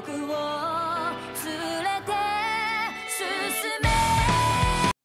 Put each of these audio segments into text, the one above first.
僕を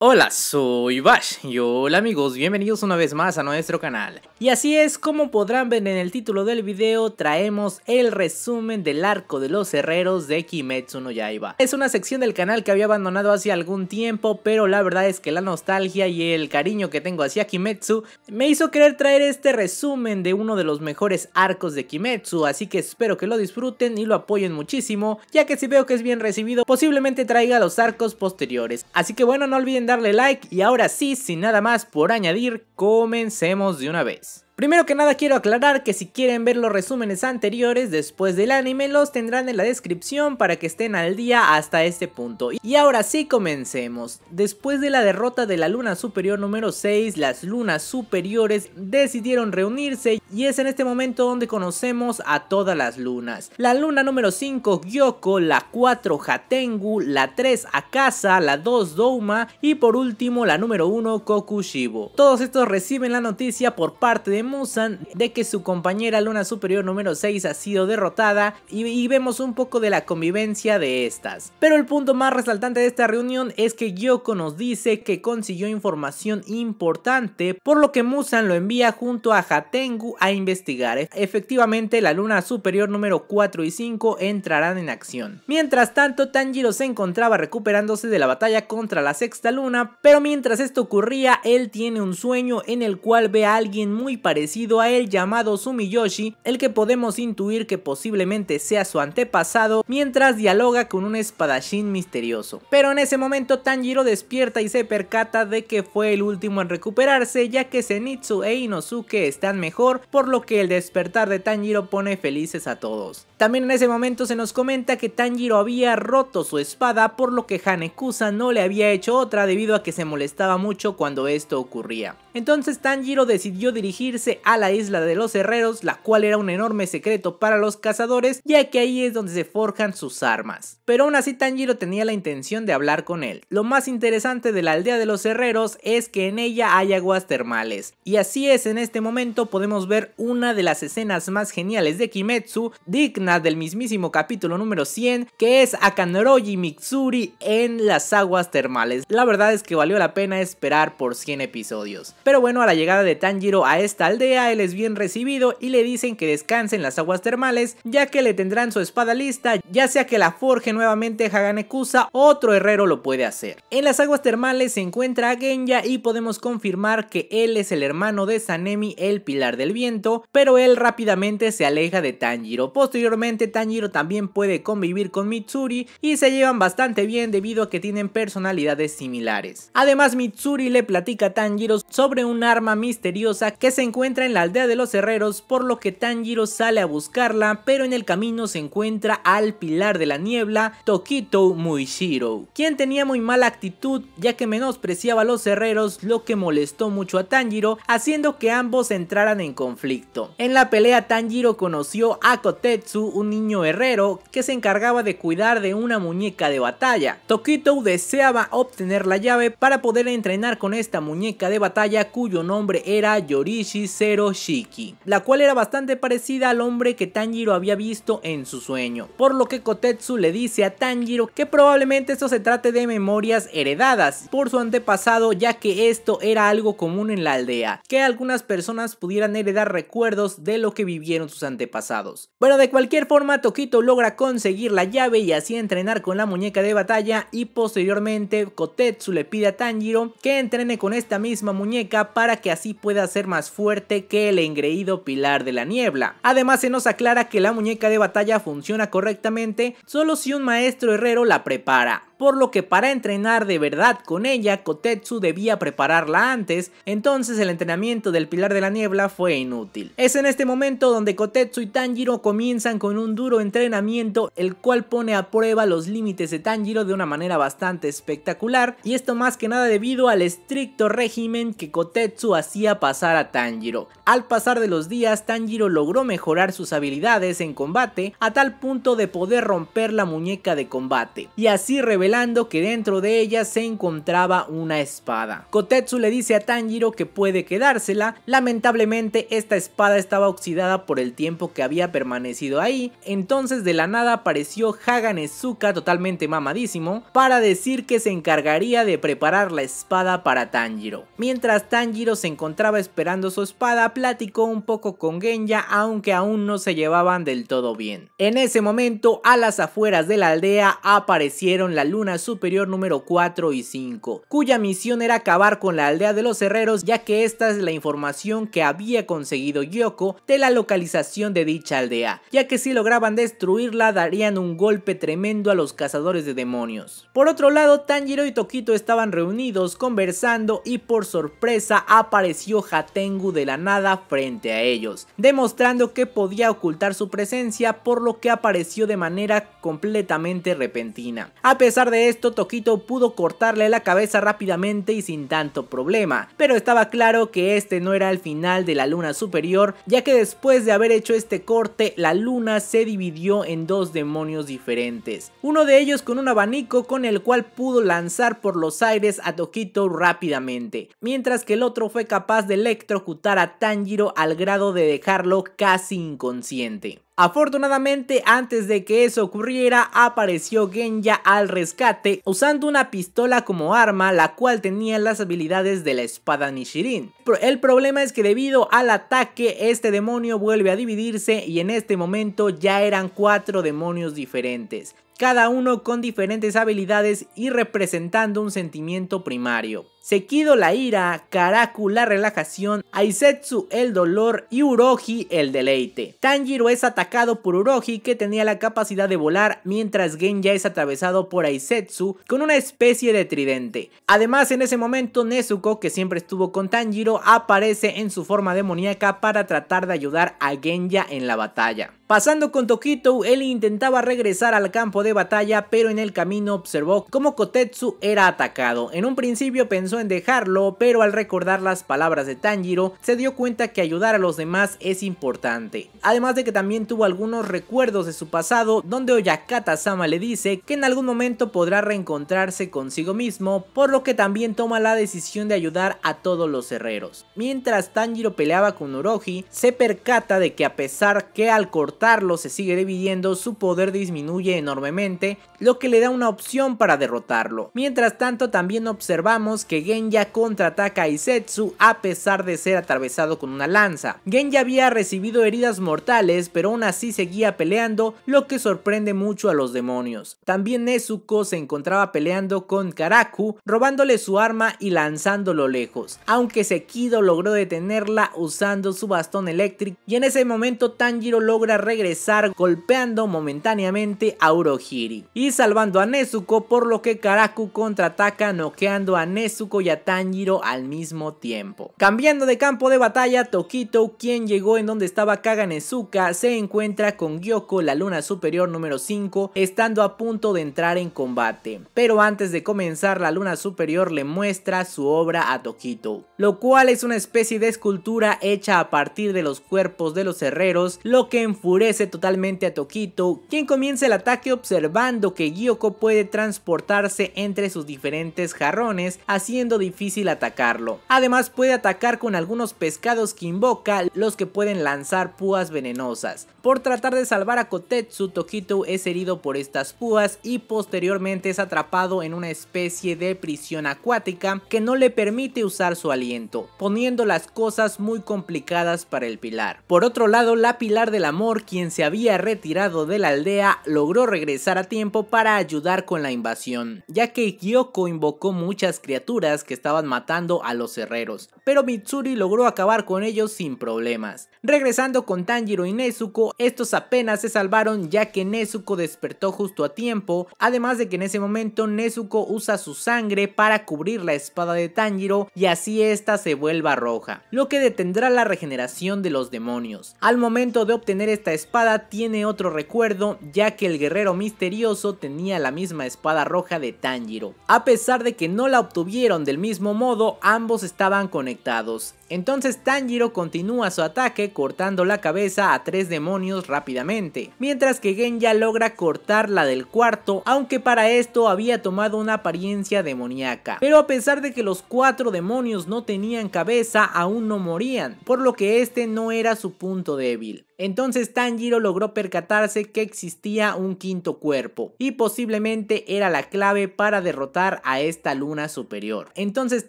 Hola, soy Bash y hola amigos, bienvenidos una vez más a nuestro canal. Y así es, como podrán ver en el título del video, traemos el resumen del arco de los herreros de Kimetsu no Yaiba. Es una sección del canal que había abandonado hace algún tiempo, pero la verdad es que la nostalgia y el cariño que tengo hacia Kimetsu me hizo querer traer este resumen de uno de los mejores arcos de Kimetsu, así que espero que lo disfruten y lo apoyen muchísimo, ya que si veo que es bien recibido, posiblemente traiga los arcos posteriores. Así que bueno, no olviden darle like y ahora sí, sin nada más por añadir, comencemos de una vez. Primero que nada quiero aclarar que si quieren ver los resúmenes anteriores después del anime los tendrán en la descripción para que estén al día hasta este punto. Y ahora sí comencemos. Después de la derrota de la luna superior número 6, las lunas superiores decidieron reunirse y es en este momento donde conocemos a todas las lunas. La luna número 5 Gyoko, la 4 Hatengu, la 3 Akasa, la 2 Douma y por último la número 1 Kokushibo. Todos estos reciben la noticia por parte de Musan de que su compañera Luna Superior número 6 ha sido derrotada y, vemos un poco de la convivencia de estas. Pero el punto más resaltante de esta reunión es que Gyoko nos dice que consiguió información importante por lo que Musan lo envía junto a Hatengu a investigar. Efectivamente la Luna Superior número 4 y 5 entrarán en acción. Mientras tanto Tanjiro se encontraba recuperándose de la batalla contra la sexta luna pero mientras esto ocurría él tiene un sueño en el cual ve a alguien muy parecido parecido a él llamado Sumiyoshi, el que podemos intuir que posiblemente sea su antepasado mientras dialoga con un espadachín misterioso. Pero en ese momento Tanjiro despierta y se percata de que fue el último en recuperarse ya que Zenitsu e Inosuke están mejor por lo que el despertar de Tanjiro pone felices a todos. También en ese momento se nos comenta que Tanjiro había roto su espada por lo que Hanekusa no le había hecho otra debido a que se molestaba mucho cuando esto ocurría. Entonces Tanjiro decidió dirigirse a la isla de los herreros, la cual era un enorme secreto para los cazadores, ya que ahí es donde se forjan sus armas. Pero aún así Tanjiro tenía la intención de hablar con él. Lo más interesante de la aldea de los herreros es que en ella hay aguas termales. Y así es, en este momento podemos ver una de las escenas más geniales de Kimetsu, digna del mismísimo capítulo número 100, que es Kanoroji Mitsuri en las aguas termales. La verdad es que valió la pena esperar por 100 episodios. Pero bueno, a la llegada de Tanjiro a esta aldea, él es bien recibido y le dicen que descanse en las aguas termales, ya que le tendrán su espada lista, ya sea que la forje nuevamente Haganekusa, otro herrero lo puede hacer. En las aguas termales se encuentra a Genya y podemos confirmar que él es el hermano de Sanemi, el pilar del viento, pero él rápidamente se aleja de Tanjiro. Posteriormente Tanjiro también puede convivir con Mitsuri y se llevan bastante bien debido a que tienen personalidades similares. Además Mitsuri le platica a Tanjiro sobre un arma misteriosa que se encuentra en la aldea de los herreros, por lo que Tanjiro sale a buscarla, pero en el camino se encuentra al pilar de la niebla, Tokito Muishiro, quien tenía muy mala actitud ya que menospreciaba a los herreros, lo que molestó mucho a Tanjiro, haciendo que ambos entraran en conflicto. En la pelea Tanjiro conoció a Kotetsu, un niño herrero, que se encargaba de cuidar de una muñeca de batalla. Tokito deseaba obtener la llave para poder entrenar con esta muñeca de batalla cuyo nombre era Yorishi Seroshiki, Shiki, la cual era bastante parecida al hombre que Tanjiro había visto en su sueño, por lo que Kotetsu le dice a Tanjiro que probablemente esto se trate de memorias heredadas por su antepasado ya que esto era algo común en la aldea, que algunas personas pudieran heredar recuerdos de lo que vivieron sus antepasados. Bueno, de cualquier forma Tokito logra conseguir la llave y así entrenar con la muñeca de batalla y posteriormente Kotetsu le pide a Tanjiro que entrene con esta misma muñeca para que así pueda ser más fuerte que el engreído pilar de la niebla. Además se nos aclara que la muñeca de batalla funciona correctamente solo si un maestro herrero la prepara por lo que para entrenar de verdad con ella, Kotetsu debía prepararla antes, entonces el entrenamiento del Pilar de la Niebla fue inútil. Es en este momento donde Kotetsu y Tanjiro comienzan con un duro entrenamiento, el cual pone a prueba los límites de Tanjiro de una manera bastante espectacular, y esto más que nada debido al estricto régimen que Kotetsu hacía pasar a Tanjiro. Al pasar de los días, Tanjiro logró mejorar sus habilidades en combate a tal punto de poder romper la muñeca de combate, y así revelando que dentro de ella se encontraba una espada. Kotetsu le dice a Tanjiro que puede quedársela, lamentablemente esta espada estaba oxidada por el tiempo que había permanecido ahí, entonces de la nada apareció Haganezuka totalmente mamadísimo para decir que se encargaría de preparar la espada para Tanjiro. Mientras Tanjiro se encontraba esperando su espada, platicó un poco con Genya aunque aún no se llevaban del todo bien. En ese momento, a las afueras de la aldea aparecieron la luna superior número 4 y 5, cuya misión era acabar con la aldea de los herreros ya que esta es la información que había conseguido Yoko de la localización de dicha aldea, ya que si lograban destruirla darían un golpe tremendo a los cazadores de demonios. Por otro lado, Tanjiro y Tokito estaban reunidos conversando y por sorpresa apareció Hatengu de la nada frente a ellos, demostrando que podía ocultar su presencia por lo que apareció de manera completamente repentina. A pesar de esto, Tokito pudo cortarle la cabeza rápidamente y sin tanto problema, pero estaba claro que este no era el final de la luna superior, ya que después de haber hecho este corte, la luna se dividió en dos demonios diferentes, uno de ellos con un abanico con el cual pudo lanzar por los aires a Tokito rápidamente, mientras que que el otro fue capaz de electrocutar a Tanjiro al grado de dejarlo casi inconsciente. Afortunadamente, antes de que eso ocurriera, apareció Genya al rescate usando una pistola como arma, la cual tenía las habilidades de la espada Nishirin. El problema es que debido al ataque, este demonio vuelve a dividirse y en este momento ya eran cuatro demonios diferentes cada uno con diferentes habilidades y representando un sentimiento primario. Sekido la ira, Karaku la relajación, Aizetsu el dolor y Uroji el deleite. Tanjiro es atacado por Uroji que tenía la capacidad de volar mientras Genja es atravesado por Aizetsu con una especie de tridente. Además en ese momento Nezuko que siempre estuvo con Tanjiro aparece en su forma demoníaca para tratar de ayudar a Genja en la batalla. Pasando con Tokito, él intentaba regresar al campo de batalla, pero en el camino observó cómo Kotetsu era atacado. En un principio pensó en dejarlo, pero al recordar las palabras de Tanjiro, se dio cuenta que ayudar a los demás es importante. Además de que también tuvo algunos recuerdos de su pasado, donde Oyakata-sama le dice que en algún momento podrá reencontrarse consigo mismo, por lo que también toma la decisión de ayudar a todos los herreros. Mientras Tanjiro peleaba con Uroji, se percata de que a pesar que al cortar se sigue dividiendo, su poder disminuye enormemente, lo que le da una opción para derrotarlo. Mientras tanto, también observamos que Genya contraataca a Isetsu a pesar de ser atravesado con una lanza. Genya había recibido heridas mortales, pero aún así seguía peleando, lo que sorprende mucho a los demonios. También Nezuko se encontraba peleando con Karaku, robándole su arma y lanzándolo lejos, aunque Sekido logró detenerla usando su bastón eléctrico y en ese momento Tanjiro logra regresar golpeando momentáneamente a Urohiri y salvando a Nezuko por lo que Karaku contraataca noqueando a Nezuko y a Tanjiro al mismo tiempo. Cambiando de campo de batalla, Tokito, quien llegó en donde estaba Kaganezuka, se encuentra con Gyoko, la luna superior número 5, estando a punto de entrar en combate. Pero antes de comenzar, la luna superior le muestra su obra a Tokito, lo cual es una especie de escultura hecha a partir de los cuerpos de los herreros, lo que enfurece totalmente a Tokito, quien comienza el ataque observando que Gyoko puede transportarse entre sus diferentes jarrones, haciendo difícil atacarlo. Además puede atacar con algunos pescados que invoca, los que pueden lanzar púas venenosas. Por tratar de salvar a Kotetsu, Tokito es herido por estas púas y posteriormente es atrapado en una especie de prisión acuática que no le permite usar su aliento, poniendo las cosas muy complicadas para el pilar. Por otro lado, la pilar del amor quien se había retirado de la aldea, logró regresar a tiempo para ayudar con la invasión, ya que Kyoko invocó muchas criaturas que estaban matando a los herreros, pero Mitsuri logró acabar con ellos sin problemas. Regresando con Tanjiro y Nezuko, estos apenas se salvaron ya que Nezuko despertó justo a tiempo, además de que en ese momento Nezuko usa su sangre para cubrir la espada de Tanjiro y así esta se vuelva roja, lo que detendrá la regeneración de los demonios. Al momento de obtener esta esta espada tiene otro recuerdo, ya que el guerrero misterioso tenía la misma espada roja de Tanjiro. A pesar de que no la obtuvieron del mismo modo, ambos estaban conectados. Entonces Tanjiro continúa su ataque cortando la cabeza a tres demonios rápidamente, mientras que Genya logra cortar la del cuarto, aunque para esto había tomado una apariencia demoníaca. Pero a pesar de que los cuatro demonios no tenían cabeza, aún no morían, por lo que este no era su punto débil. Entonces Tanjiro logró percatarse que existía un quinto cuerpo y posiblemente era la clave para derrotar a esta luna superior. Entonces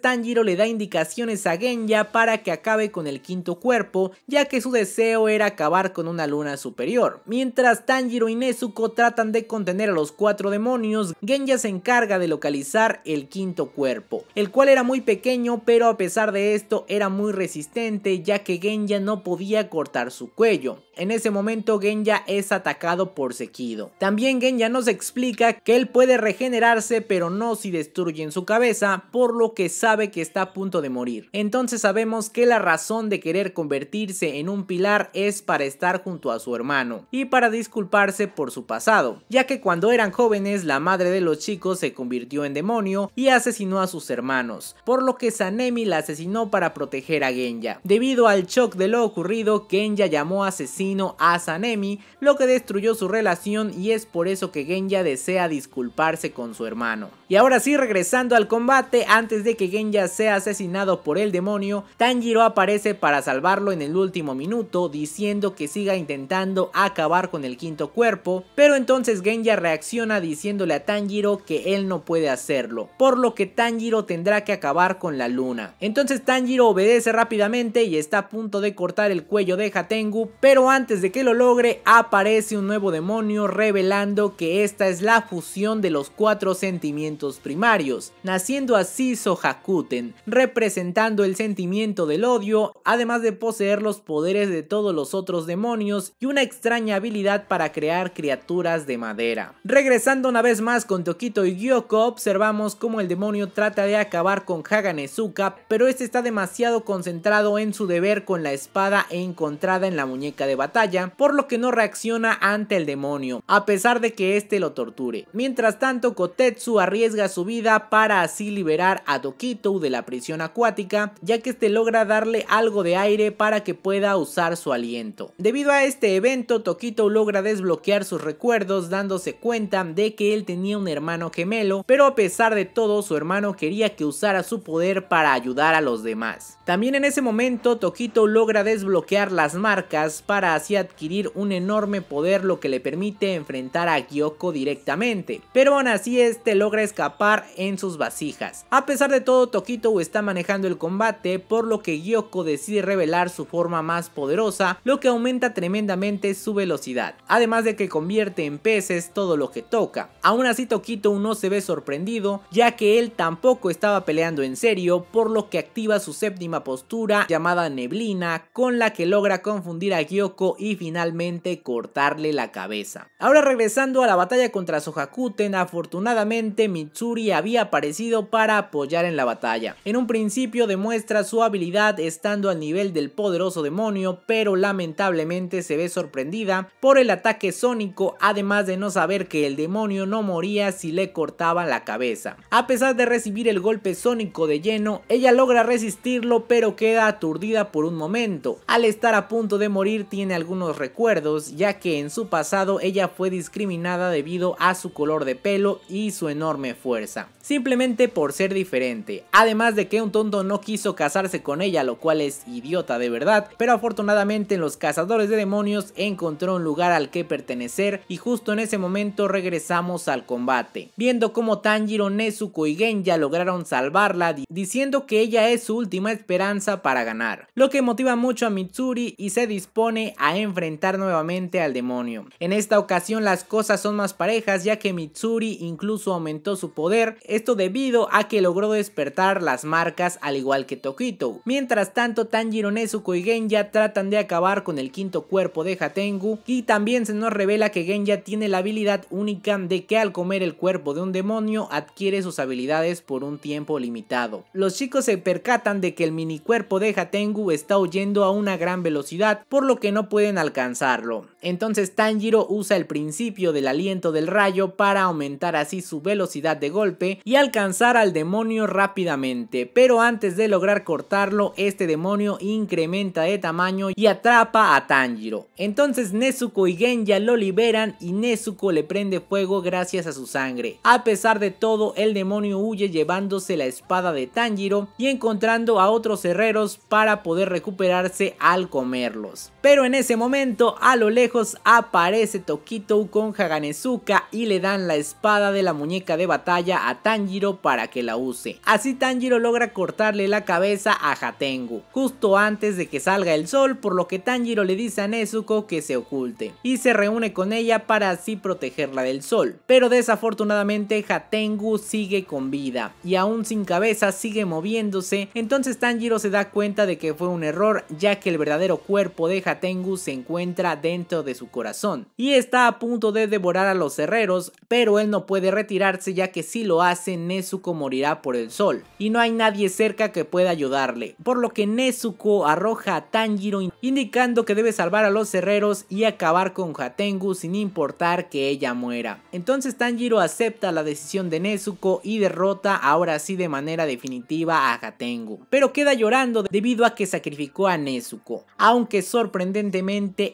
Tanjiro le da indicaciones a Genya para que acabe con el quinto cuerpo ya que su deseo era acabar con una luna superior. Mientras Tanjiro y Nezuko tratan de contener a los cuatro demonios, Genya se encarga de localizar el quinto cuerpo, el cual era muy pequeño pero a pesar de esto era muy resistente ya que Genya no podía cortar su cuello. out. En ese momento Genya es atacado por Sekido. También Genya nos explica que él puede regenerarse pero no si destruyen su cabeza, por lo que sabe que está a punto de morir. Entonces sabemos que la razón de querer convertirse en un pilar es para estar junto a su hermano y para disculparse por su pasado, ya que cuando eran jóvenes la madre de los chicos se convirtió en demonio y asesinó a sus hermanos, por lo que Sanemi la asesinó para proteger a Genya. Debido al shock de lo ocurrido, Genya llamó asesino a sanemi lo que destruyó su relación y es por eso que Genya desea disculparse con su hermano. Y ahora sí, regresando al combate, antes de que Genya sea asesinado por el demonio, Tanjiro aparece para salvarlo en el último minuto, diciendo que siga intentando acabar con el quinto cuerpo, pero entonces Genya reacciona diciéndole a Tanjiro que él no puede hacerlo, por lo que Tanjiro tendrá que acabar con la luna. Entonces Tanjiro obedece rápidamente y está a punto de cortar el cuello de Hatengu, pero antes de que lo logre, aparece un nuevo demonio revelando que esta es la fusión de los cuatro sentimientos primarios, naciendo así Sohakuten, representando el sentimiento del odio, además de poseer los poderes de todos los otros demonios y una extraña habilidad para crear criaturas de madera. Regresando una vez más con Tokito y Gyoko, observamos cómo el demonio trata de acabar con Haganezuka, pero este está demasiado concentrado en su deber con la espada encontrada en la muñeca de batalla, por lo que no reacciona ante el demonio, a pesar de que este lo torture. Mientras tanto, Kotetsu arriesga su vida para así liberar a Toquito de la prisión acuática, ya que éste logra darle algo de aire para que pueda usar su aliento. Debido a este evento, Tokito logra desbloquear sus recuerdos dándose cuenta de que él tenía un hermano gemelo, pero a pesar de todo su hermano quería que usara su poder para ayudar a los demás. También en ese momento Tokito logra desbloquear las marcas para adquirir un enorme poder lo que le permite enfrentar a Gyoko directamente, pero aún así este logra escapar en sus vasijas. A pesar de todo Tokito está manejando el combate por lo que Gyoko decide revelar su forma más poderosa lo que aumenta tremendamente su velocidad, además de que convierte en peces todo lo que toca. Aún así Tokito no se ve sorprendido ya que él tampoco estaba peleando en serio por lo que activa su séptima postura llamada neblina con la que logra confundir a Gyoko y finalmente cortarle la cabeza. Ahora regresando a la batalla contra Sohakuten, afortunadamente Mitsuri había aparecido para apoyar en la batalla. En un principio demuestra su habilidad estando al nivel del poderoso demonio, pero lamentablemente se ve sorprendida por el ataque sónico, además de no saber que el demonio no moría si le cortaban la cabeza. A pesar de recibir el golpe sónico de lleno, ella logra resistirlo pero queda aturdida por un momento. Al estar a punto de morir tiene algunos recuerdos, ya que en su pasado ella fue discriminada debido a su color de pelo y su enorme fuerza, simplemente por ser diferente, además de que un tonto no quiso casarse con ella, lo cual es idiota de verdad, pero afortunadamente en los cazadores de demonios encontró un lugar al que pertenecer y justo en ese momento regresamos al combate, viendo como Tanjiro, Nezuko y Genja lograron salvarla diciendo que ella es su última esperanza para ganar, lo que motiva mucho a Mitsuri y se dispone a enfrentar nuevamente al demonio. En esta ocasión las cosas son más parejas ya que Mitsuri incluso aumentó su poder, esto debido a que logró despertar las marcas al igual que Tokito. Mientras tanto Tanjiro Nezuko y Genya tratan de acabar con el quinto cuerpo de Hatengu y también se nos revela que Genja... tiene la habilidad única de que al comer el cuerpo de un demonio adquiere sus habilidades por un tiempo limitado. Los chicos se percatan de que el mini cuerpo de Hatengu está huyendo a una gran velocidad por lo que no pueden alcanzarlo. Entonces Tanjiro usa el principio del aliento del rayo para aumentar así su velocidad de golpe y alcanzar al demonio rápidamente, pero antes de lograr cortarlo, este demonio incrementa de tamaño y atrapa a Tanjiro. Entonces Nezuko y Genya lo liberan y Nezuko le prende fuego gracias a su sangre. A pesar de todo, el demonio huye llevándose la espada de Tanjiro y encontrando a otros herreros para poder recuperarse al comerlos. Pero en ese momento, a lo lejos aparece Tokito con Haganezuka y le dan la espada de la muñeca de batalla a Tanjiro para que la use. Así Tanjiro logra cortarle la cabeza a Hatengu, justo antes de que salga el sol, por lo que Tanjiro le dice a Nezuko que se oculte, y se reúne con ella para así protegerla del sol. Pero desafortunadamente Hatengu sigue con vida, y aún sin cabeza sigue moviéndose, entonces Tanjiro se da cuenta de que fue un error, ya que el verdadero cuerpo de Hatengu se encuentra dentro de su corazón y está a punto de devorar a los herreros, pero él no puede retirarse ya que si lo hace Nezuko morirá por el sol y no hay nadie cerca que pueda ayudarle, por lo que Nezuko arroja a Tanjiro indicando que debe salvar a los herreros y acabar con Hatengu sin importar que ella muera. Entonces Tanjiro acepta la decisión de Nezuko y derrota ahora sí de manera definitiva a Hatengu, pero queda llorando debido a que sacrificó a Nezuko, aunque sorprendente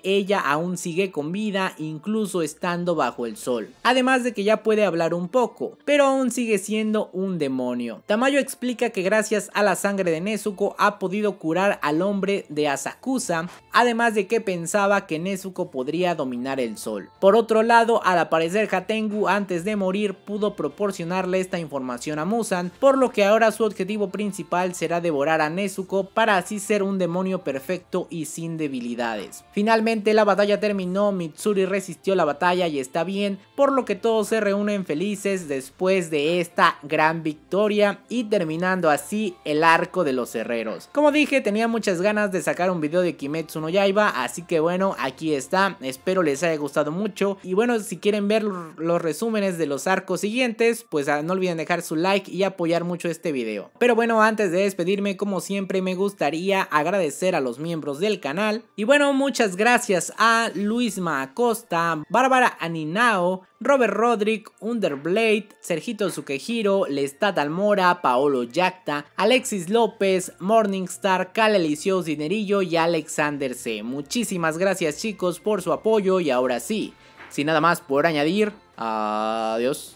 ella aún sigue con vida incluso estando bajo el sol. Además de que ya puede hablar un poco, pero aún sigue siendo un demonio. Tamayo explica que gracias a la sangre de Nezuko ha podido curar al hombre de Asakusa, además de que pensaba que Nezuko podría dominar el sol. Por otro lado, al aparecer Hatengu antes de morir pudo proporcionarle esta información a Musan, por lo que ahora su objetivo principal será devorar a Nezuko para así ser un demonio perfecto y sin debilidades. Finalmente la batalla terminó, Mitsuri resistió la batalla y está bien, por lo que todos se reúnen felices después de esta gran victoria y terminando así el arco de los herreros. Como dije, tenía muchas ganas de sacar un video de Kimetsu no Yaiba, así que bueno, aquí está, espero les haya gustado mucho y bueno, si quieren ver los resúmenes de los arcos siguientes, pues ah, no olviden dejar su like y apoyar mucho este video. Pero bueno, antes de despedirme, como siempre me gustaría agradecer a los miembros del canal y bueno, muchas gracias a Luis Acosta, Bárbara Aninao, Robert Rodrick, Underblade, Sergito Sukejiro, Lestat Almora, Paolo Yacta, Alexis López, Morningstar, Cal Dinerillo y Alexander C. Muchísimas gracias chicos por su apoyo y ahora sí, sin nada más por añadir, adiós.